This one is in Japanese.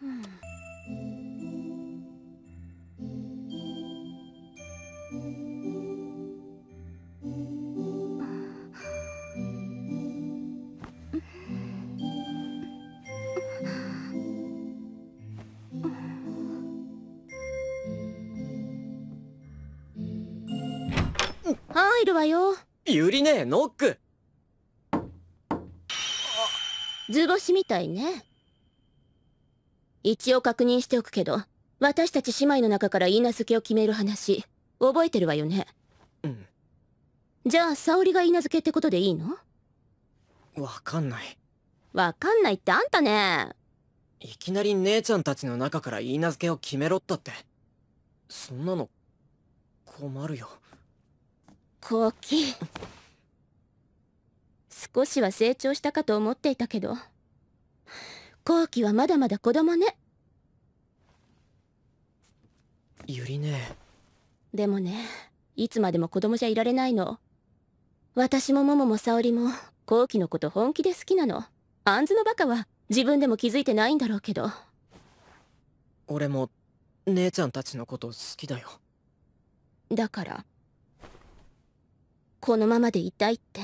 入るわよゆりねノック図星みたいね一応確認しておくけど、私たち姉妹の中から許嫁を決める話、覚えてるわよね。うん。じゃあ、沙織が許嫁ってことでいいのわかんない。わかんないってあんたね。いきなり姉ちゃんたちの中から許嫁を決めろったって。そんなの、困るよ。コウキ。少しは成長したかと思っていたけど。後期はまだまだ子供ねゆりねでもねいつまでも子供じゃいられないの私もモも沙織も後期のこと本気で好きなの杏のバカは自分でも気づいてないんだろうけど俺も姉ちゃんたちのこと好きだよだからこのままでいたいって